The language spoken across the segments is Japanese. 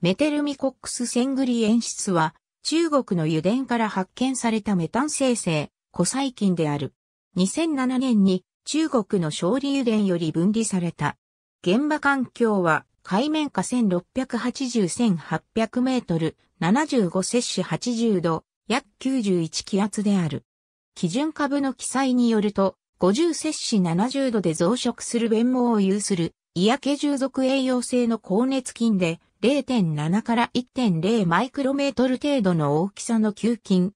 メテルミコックスセングリ演出は、中国の油田から発見されたメタン生成、古細菌である。2007年に中国の勝利油田より分離された。現場環境は海面下1680-1800メートル、75摂氏80度、約91気圧である。基準株の記載によると、50摂氏70度で増殖する弁毛を有する、イヤケ従属栄養性の高熱菌で、0.7から1.0マイクロメートル程度の大きさの球菌。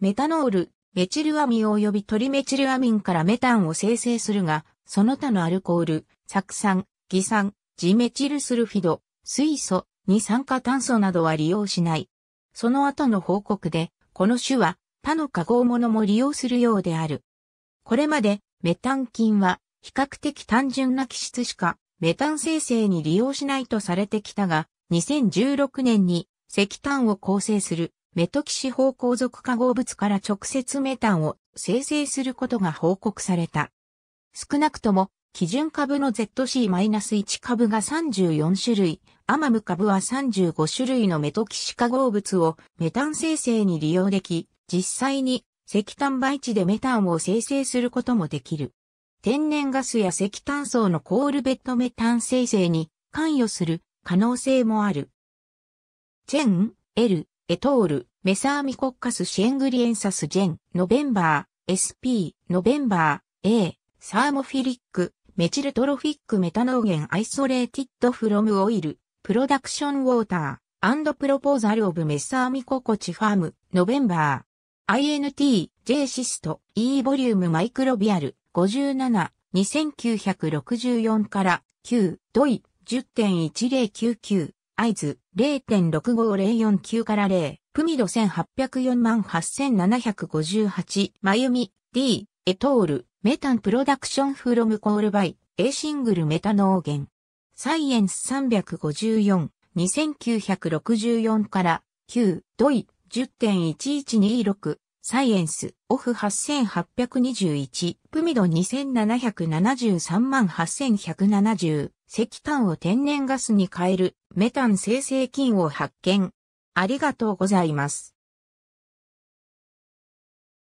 メタノール、メチルアミン及びトリメチルアミンからメタンを生成するが、その他のアルコール、酢酸、偽酸、ジメチルスルフィド、水素、二酸化炭素などは利用しない。その後の報告で、この種は他の化合物も利用するようである。これまでメタン菌は比較的単純な気質しかメタン生成に利用しないとされてきたが、2016年に石炭を構成するメトキシ方向属化合物から直接メタンを生成することが報告された。少なくとも基準株の ZC-1 株が34種類、アマム株は35種類のメトキシ化合物をメタン生成に利用でき、実際に石炭培地でメタンを生成することもできる。天然ガスや石炭層のコールベッドメタン生成に関与する可能性もある。チェン、エル、エトール、メサーミコッカスシエングリエンサスジェン、ノベンバー、SP、ノベンバー、A、サーモフィリック、メチルトロフィックメタノーゲンアイソレーティッドフロムオイル、プロダクションウォーター、アンドプロポーザルオブメサーミココチファーム、ノベンバー、INT、J シスト、E ボリュームマイクロビアル、57、2964から9、ドイ、10.1099、合図0.65049から0、プミド1804万8758、まゆみ、D、エトール、メタンプロダクションフロムコールバイ、A シングルメタノーゲン。サイエンス354、2964から、9、ドイ、10.1126、サイエンス、オフ8821、プミド2773万8170、石炭を天然ガスに変えるメタン生成菌を発見。ありがとうございます。